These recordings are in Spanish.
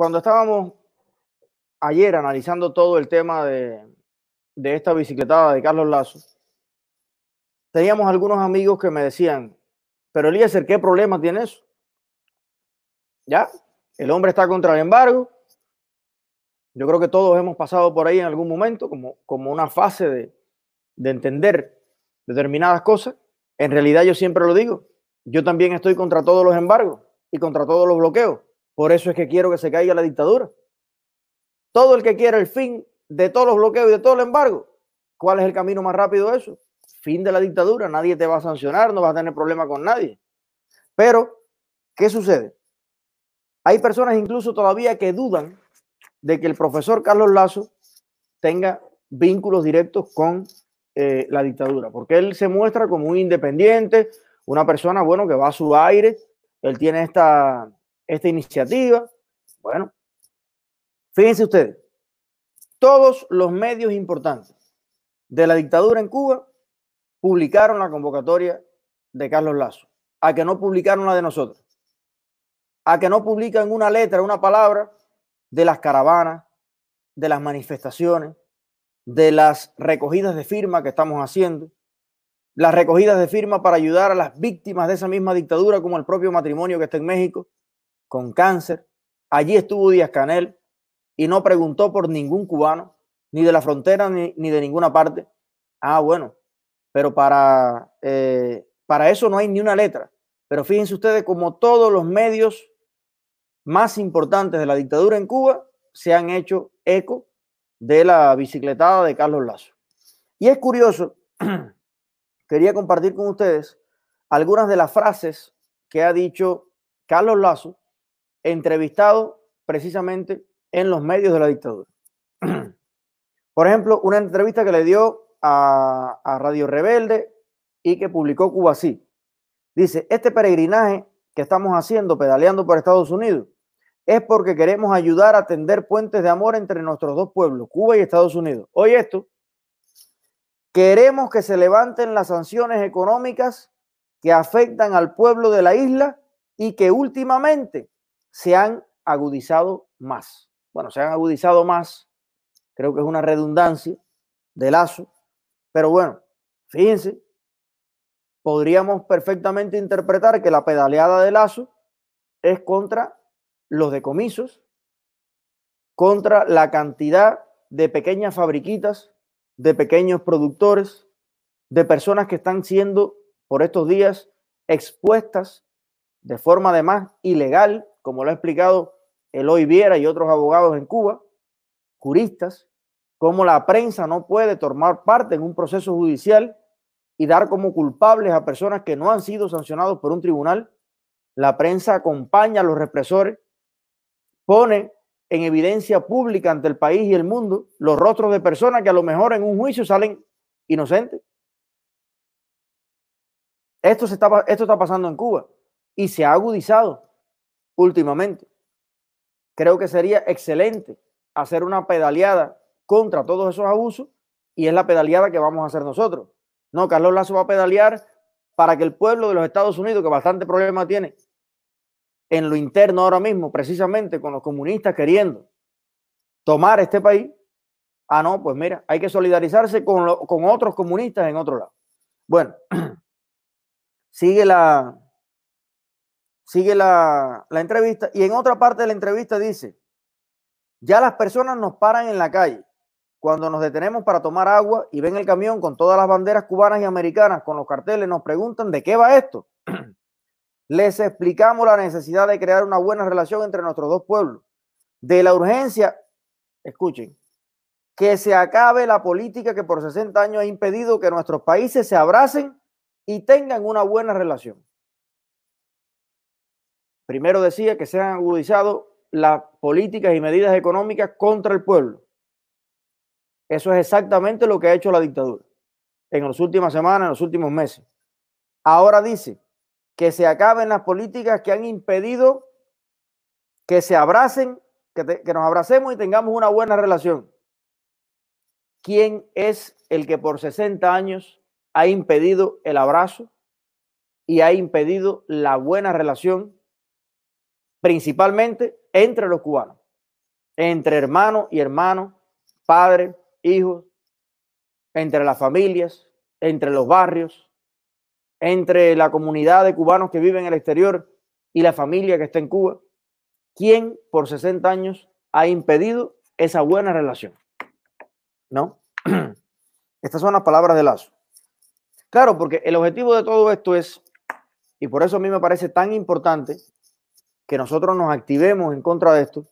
cuando estábamos ayer analizando todo el tema de, esta bicicletada de Carlos Lazo, teníamos algunos amigos que me decían, pero Eliezer, ¿qué problema tiene eso? ¿Ya? El hombre está contra el embargo. Yo creo que todos hemos pasado por ahí en algún momento como, como una fase de entender determinadas cosas. En realidad yo siempre lo digo, yo también estoy contra todos los embargos y contra todos los bloqueos. Por eso es que quiero que se caiga la dictadura. Todo el que quiera el fin de todos los bloqueos y de todo el embargo, ¿cuál es el camino más rápido de eso? Fin de la dictadura, nadie te va a sancionar, no vas a tener problema con nadie. Pero, ¿qué sucede? Hay personas incluso todavía que dudan de que el profesor Carlos Lazo tenga vínculos directos con eh, la dictadura, porque él se muestra como un independiente, una persona, bueno, que va a su aire, él tiene esta, esta iniciativa. Bueno, fíjense ustedes, todos los medios importantes de la dictadura en Cuba publicaron la convocatoria de Carlos Lazo, a que no publicaron la de nosotros, a que no publican una letra, una palabra de las caravanas, de las manifestaciones, de las recogidas de firma que estamos haciendo, las recogidas de firma para ayudar a las víctimas de esa misma dictadura, como el propio matrimonio que está en México, con cáncer. Allí estuvo Díaz Canel y no preguntó por ningún cubano, ni de la frontera, ni, de ninguna parte. Ah, bueno, pero para, eh, para eso no hay ni una letra. Pero fíjense ustedes como todos los medios más importantes de la dictadura en Cuba se han hecho eco de la bicicletada de Carlos Lazo. Y es curioso, quería compartir con ustedes algunas de las frases que ha dicho Carlos Lazo entrevistado precisamente en los medios de la dictadura. Por ejemplo, una entrevista que le dio a, Radio Rebelde y que publicó Cuba así. Dice, este peregrinaje que estamos haciendo pedaleando por Estados Unidos es porque queremos ayudar a tender puentes de amor entre nuestros dos pueblos, Cuba y Estados Unidos. Oye esto, queremos que se levanten las sanciones económicas que afectan al pueblo de la isla y que últimamente se han agudizado más. Bueno, se han agudizado más, creo que es una redundancia de lazo, pero bueno, fíjense, podríamos perfectamente interpretar que la pedaleada de lazo es contra los decomisos, contra la cantidad de pequeñas fabriquitas, de pequeños productores, de personas que están siendo por estos días expuestas de forma además ilegal como lo ha explicado Eloy Viera y otros abogados en Cuba, juristas, cómo la prensa no puede tomar parte en un proceso judicial y dar como culpables a personas que no han sido sancionados por un tribunal. La prensa acompaña a los represores, pone en evidencia pública ante el país y el mundo los rostros de personas que a lo mejor en un juicio salen inocentes. Esto, se esto está pasando en Cuba y se ha agudizado últimamente. Creo que sería excelente hacer una pedaleada contra todos esos abusos y es la pedaleada que vamos a hacer nosotros. No, Carlos Lazo va a pedalear para que el pueblo de los Estados Unidos, que bastante problema tiene en lo interno ahora mismo, precisamente con los comunistas queriendo tomar este país, ah, no, pues mira, hay que solidarizarse con, con otros comunistas en otro lado. Bueno, sigue la, sigue la, entrevista y en otra parte de la entrevista dice, ya las personas nos paran en la calle cuando nos detenemos para tomar agua y ven el camión con todas las banderas cubanas y americanas con los carteles, nos preguntan de qué va esto. Les explicamos la necesidad de crear una buena relación entre nuestros dos pueblos, de la urgencia, escuchen, que se acabe la política que por 60 años ha impedido que nuestros países se abracen y tengan una buena relación. Primero decía que se han agudizado las políticas y medidas económicas contra el pueblo. Eso es exactamente lo que ha hecho la dictadura en las últimas semanas, en los últimos meses. Ahora dice que se acaben las políticas que han impedido que se abracen, que, nos abracemos y tengamos una buena relación. ¿Quién es el que por 60 años ha impedido el abrazo y ha impedido la buena relación principalmente entre los cubanos, entre hermanos y hermanos, padres, hijos, entre las familias, entre los barrios, entre la comunidad de cubanos que viven en el exterior y la familia que está en Cuba. ¿Quién por 60 años ha impedido esa buena relación? ¿No? Estas son las palabras de Lazo. Claro, porque el objetivo de todo esto es, y por eso a mí me parece tan importante que nosotros nos activemos en contra de esto,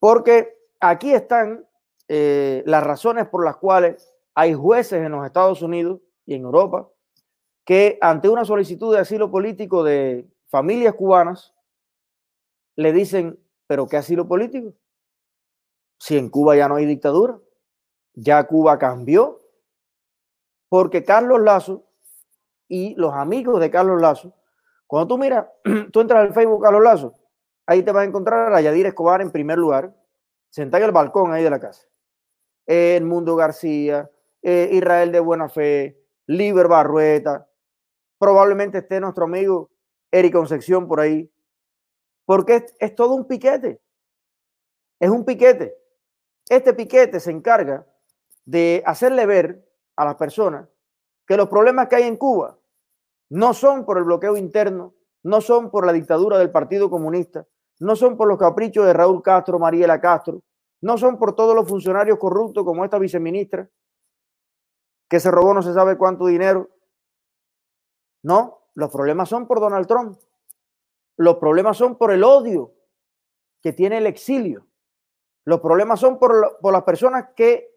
porque aquí están eh, las razones por las cuales hay jueces en los Estados Unidos y en Europa que ante una solicitud de asilo político de familias cubanas le dicen, pero ¿qué asilo político? Si en Cuba ya no hay dictadura, ya Cuba cambió, porque Carlos Lazo y los amigos de Carlos Lazo cuando tú miras, tú entras al Facebook a los lazos, ahí te vas a encontrar a Yadir Escobar en primer lugar, sentada en el balcón ahí de la casa. El Mundo García, eh, Israel de Buena Fe, Liber Barrueta, probablemente esté nuestro amigo Eric Concepción por ahí, porque es, todo un piquete, es un piquete. Este piquete se encarga de hacerle ver a las personas que los problemas que hay en Cuba no son por el bloqueo interno, no son por la dictadura del Partido Comunista, no son por los caprichos de Raúl Castro, Mariela Castro, no son por todos los funcionarios corruptos como esta viceministra, que se robó no se sabe cuánto dinero. No, los problemas son por Donald Trump. Los problemas son por el odio que tiene el exilio. Los problemas son por, por las personas que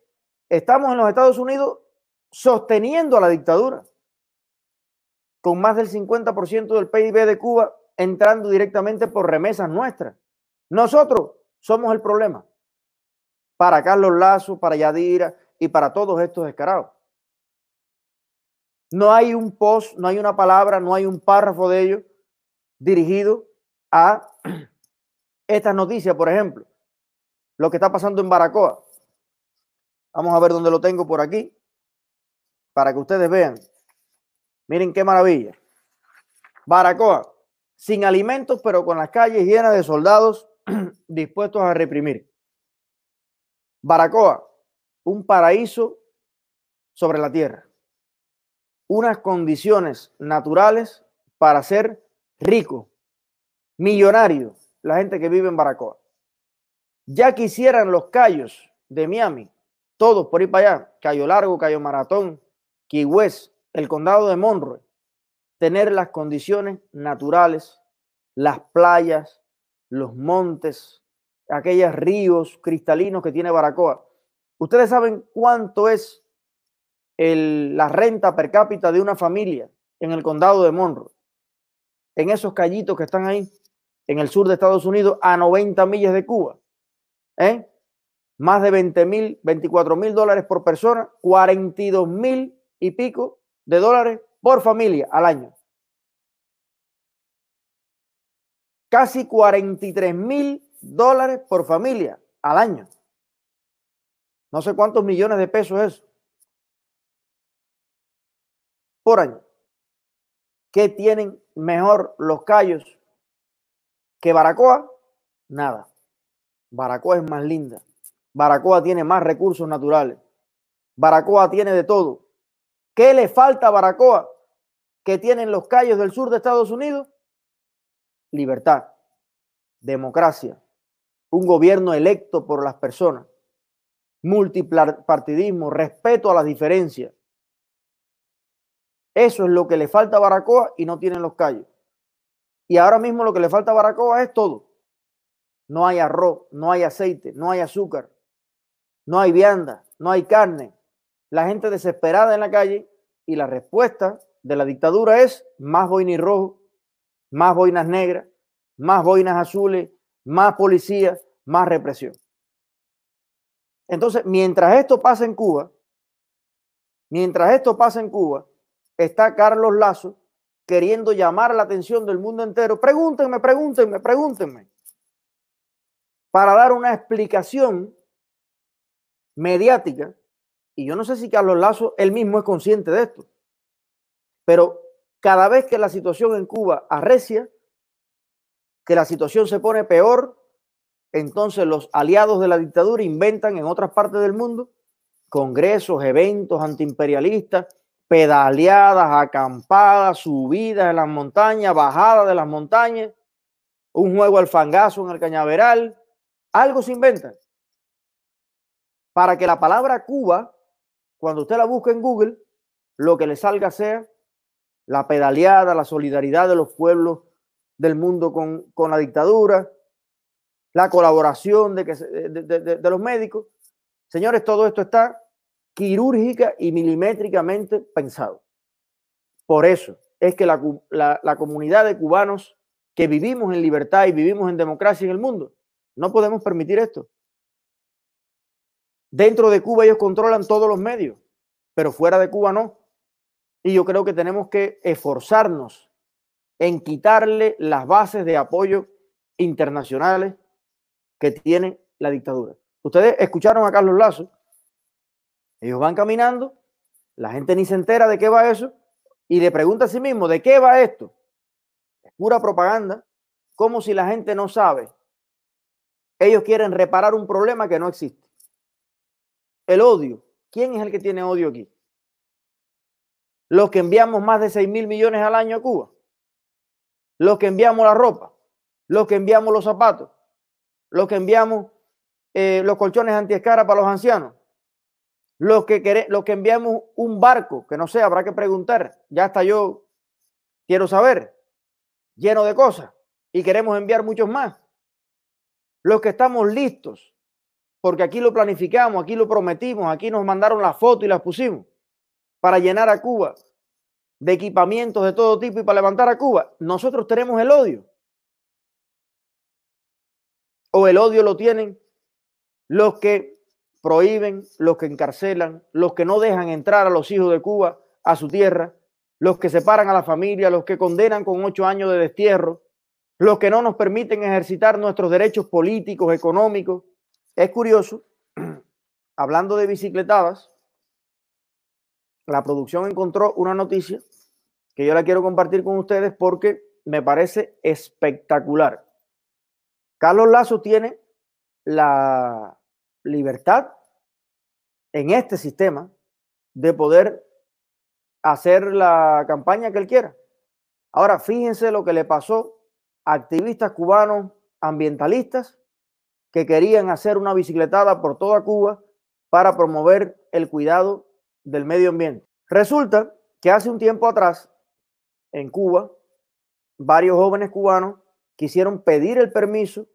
estamos en los Estados Unidos sosteniendo a la dictadura con más del 50% del PIB de Cuba entrando directamente por remesas nuestras. Nosotros somos el problema para Carlos Lazo, para Yadira y para todos estos descarados. No hay un post, no hay una palabra, no hay un párrafo de ellos dirigido a estas noticias, por ejemplo, lo que está pasando en Baracoa. Vamos a ver dónde lo tengo por aquí, para que ustedes vean. Miren qué maravilla. Baracoa, sin alimentos, pero con las calles llenas de soldados dispuestos a reprimir. Baracoa, un paraíso sobre la tierra. Unas condiciones naturales para ser rico, millonario, la gente que vive en Baracoa. Ya quisieran los callos de Miami, todos por ir para allá, Cayo Largo, Cayo Maratón, Key el condado de Monroe, tener las condiciones naturales, las playas, los montes, aquellos ríos cristalinos que tiene Baracoa. Ustedes saben cuánto es la renta per cápita de una familia en el condado de Monroe, en esos callitos que están ahí, en el sur de Estados Unidos, a 90 millas de Cuba. ¿eh? Más de 20 mil, 24 mil dólares por persona, 42 mil y pico de dólares por familia al año. Casi 43 mil dólares por familia al año. No sé cuántos millones de pesos es. Por año. ¿Qué tienen mejor los callos que Baracoa? Nada. Baracoa es más linda. Baracoa tiene más recursos naturales. Baracoa tiene de todo. ¿Qué le falta a Baracoa que tienen los callos del sur de Estados Unidos? Libertad, democracia, un gobierno electo por las personas, multipartidismo, respeto a las diferencias. Eso es lo que le falta a Baracoa y no tienen los callos. Y ahora mismo lo que le falta a Baracoa es todo. No hay arroz, no hay aceite, no hay azúcar, no hay vianda, no hay carne, la gente desesperada en la calle y la respuesta de la dictadura es más boinas rojo, más boinas negras, más boinas azules, más policías, más represión. Entonces, mientras esto pasa en Cuba, mientras esto pasa en Cuba, está Carlos Lazo queriendo llamar la atención del mundo entero. Pregúntenme, pregúntenme, pregúntenme. Para dar una explicación mediática y yo no sé si Carlos Lazo, él mismo es consciente de esto, pero cada vez que la situación en Cuba arrecia, que la situación se pone peor, entonces los aliados de la dictadura inventan en otras partes del mundo congresos, eventos antiimperialistas, pedaleadas, acampadas, subidas en las montañas, bajadas de las montañas, un juego al fangazo en el cañaveral, algo se inventa para que la palabra Cuba cuando usted la busca en Google, lo que le salga sea la pedaleada, la solidaridad de los pueblos del mundo con, la dictadura, la colaboración de, que de, los médicos. Señores, todo esto está quirúrgica y milimétricamente pensado. Por eso es que la, comunidad de cubanos que vivimos en libertad y vivimos en democracia en el mundo, no podemos permitir esto. Dentro de Cuba ellos controlan todos los medios, pero fuera de Cuba no. Y yo creo que tenemos que esforzarnos en quitarle las bases de apoyo internacionales que tiene la dictadura. Ustedes escucharon a Carlos Lazo. Ellos van caminando, la gente ni se entera de qué va eso y le pregunta a sí mismo, ¿de qué va esto? Es pura propaganda, como si la gente no sabe. Ellos quieren reparar un problema que no existe. El odio. ¿Quién es el que tiene odio aquí? Los que enviamos más de 6 mil millones al año a Cuba. Los que enviamos la ropa. Los que enviamos los zapatos. Los que enviamos eh, los colchones antiescara para los ancianos. Los que, los que enviamos un barco, que no sé, habrá que preguntar. Ya hasta yo quiero saber. Lleno de cosas. Y queremos enviar muchos más. Los que estamos listos porque aquí lo planificamos, aquí lo prometimos, aquí nos mandaron la foto y las pusimos para llenar a Cuba de equipamientos de todo tipo y para levantar a Cuba. Nosotros tenemos el odio. O el odio lo tienen los que prohíben, los que encarcelan, los que no dejan entrar a los hijos de Cuba a su tierra, los que separan a la familia, los que condenan con ocho años de destierro, los que no nos permiten ejercitar nuestros derechos políticos, económicos, es curioso, hablando de bicicletadas, la producción encontró una noticia que yo la quiero compartir con ustedes porque me parece espectacular. Carlos Lazo tiene la libertad en este sistema de poder hacer la campaña que él quiera. Ahora, fíjense lo que le pasó a activistas cubanos ambientalistas que querían hacer una bicicletada por toda Cuba para promover el cuidado del medio ambiente. Resulta que hace un tiempo atrás, en Cuba, varios jóvenes cubanos quisieron pedir el permiso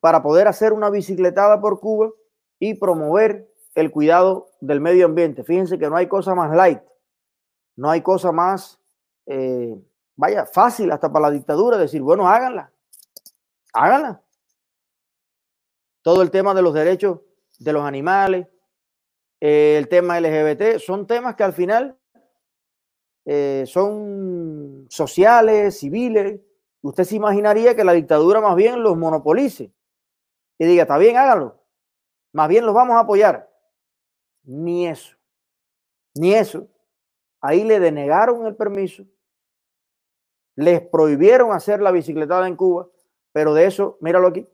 para poder hacer una bicicletada por Cuba y promover el cuidado del medio ambiente. Fíjense que no hay cosa más light, no hay cosa más, eh, vaya, fácil hasta para la dictadura decir, bueno, háganla, háganla todo el tema de los derechos de los animales, eh, el tema LGBT, son temas que al final eh, son sociales, civiles. Usted se imaginaría que la dictadura más bien los monopolice y diga, está bien, háganlo, más bien los vamos a apoyar. Ni eso, ni eso. Ahí le denegaron el permiso, les prohibieron hacer la bicicletada en Cuba, pero de eso, míralo aquí,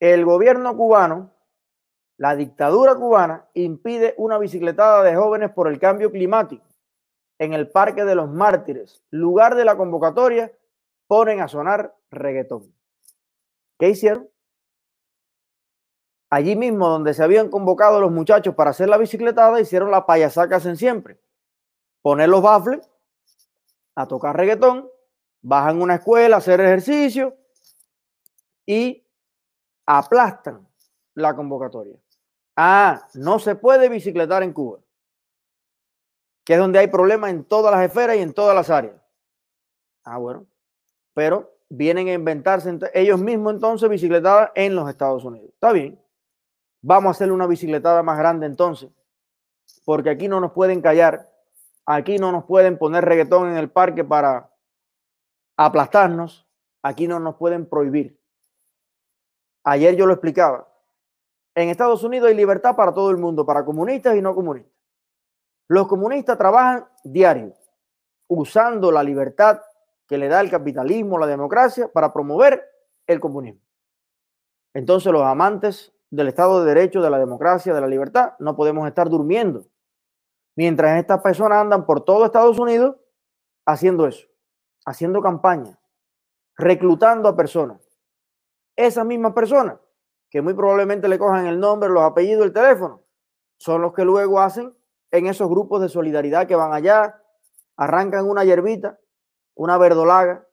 el gobierno cubano, la dictadura cubana, impide una bicicletada de jóvenes por el cambio climático en el Parque de los Mártires, lugar de la convocatoria, ponen a sonar reggaetón. ¿Qué hicieron? Allí mismo donde se habían convocado los muchachos para hacer la bicicletada, hicieron la que hacen siempre. Poner los bafles a tocar reggaetón, bajan una escuela a hacer ejercicio y aplastan la convocatoria. Ah, no se puede bicicletar en Cuba, que es donde hay problemas en todas las esferas y en todas las áreas. Ah, bueno, pero vienen a inventarse ellos mismos entonces bicicletadas en los Estados Unidos. Está bien, vamos a hacer una bicicletada más grande entonces, porque aquí no nos pueden callar, aquí no nos pueden poner reggaetón en el parque para aplastarnos, aquí no nos pueden prohibir. Ayer yo lo explicaba. En Estados Unidos hay libertad para todo el mundo, para comunistas y no comunistas. Los comunistas trabajan diario, usando la libertad que le da el capitalismo, la democracia, para promover el comunismo. Entonces los amantes del Estado de Derecho, de la democracia, de la libertad, no podemos estar durmiendo. Mientras estas personas andan por todo Estados Unidos haciendo eso, haciendo campaña, reclutando a personas esas mismas personas, que muy probablemente le cojan el nombre, los apellidos, el teléfono, son los que luego hacen en esos grupos de solidaridad que van allá, arrancan una hierbita, una verdolaga,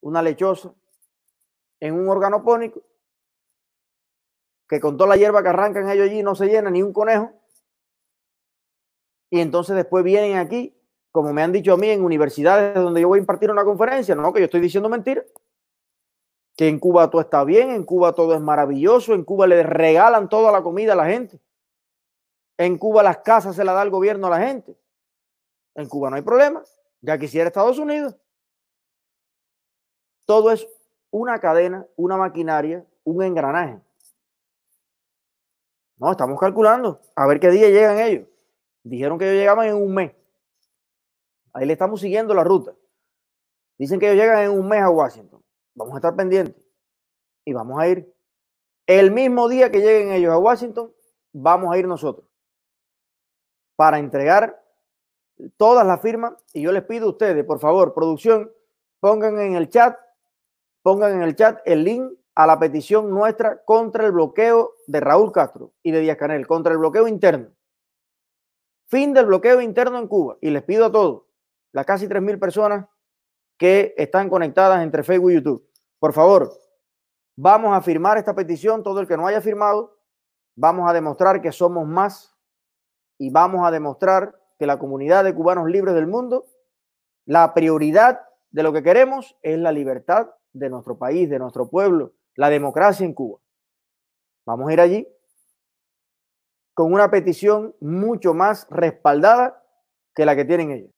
una lechosa, en un órgano pónico que con toda la hierba que arrancan ellos allí no se llena ni un conejo. Y entonces después vienen aquí, como me han dicho a mí en universidades donde yo voy a impartir una conferencia, no, que yo estoy diciendo mentiras, que en Cuba todo está bien, en Cuba todo es maravilloso, en Cuba le regalan toda la comida a la gente, en Cuba las casas se las da el gobierno a la gente, en Cuba no hay problema, ya quisiera Estados Unidos. Todo es una cadena, una maquinaria, un engranaje. No, estamos calculando a ver qué día llegan ellos. Dijeron que ellos llegaban en un mes. Ahí le estamos siguiendo la ruta. Dicen que ellos llegan en un mes a Washington. Vamos a estar pendientes y vamos a ir. El mismo día que lleguen ellos a Washington, vamos a ir nosotros para entregar todas las firmas. Y yo les pido a ustedes, por favor, producción, pongan en el chat, pongan en el chat el link a la petición nuestra contra el bloqueo de Raúl Castro y de Díaz Canel, contra el bloqueo interno. Fin del bloqueo interno en Cuba. Y les pido a todos, las casi 3.000 personas que están conectadas entre Facebook y YouTube. Por favor, vamos a firmar esta petición. Todo el que no haya firmado, vamos a demostrar que somos más y vamos a demostrar que la comunidad de cubanos libres del mundo, la prioridad de lo que queremos es la libertad de nuestro país, de nuestro pueblo, la democracia en Cuba. Vamos a ir allí con una petición mucho más respaldada que la que tienen ellos.